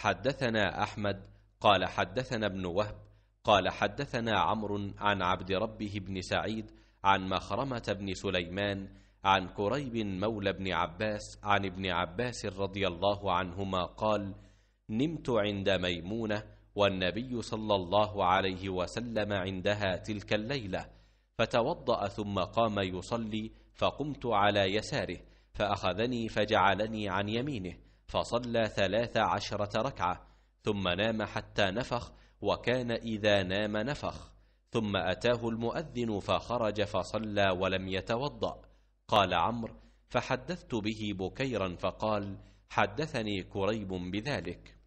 حدثنا أحمد قال حدثنا ابن وهب قال حدثنا عمرو عن عبد ربه بن سعيد عن مخرمة بن سليمان عن كريب مولى بن عباس عن ابن عباس رضي الله عنهما قال نمت عند ميمونة والنبي صلى الله عليه وسلم عندها تلك الليلة فتوضأ ثم قام يصلي فقمت على يساره فأخذني فجعلني عن يمينه فصلى ثلاث عشرة ركعة ثم نام حتى نفخ وكان إذا نام نفخ ثم أتاه المؤذن فخرج فصلى ولم يتوضأ قال عمرو فحدثت به بكيرا فقال حدثني كريب بذلك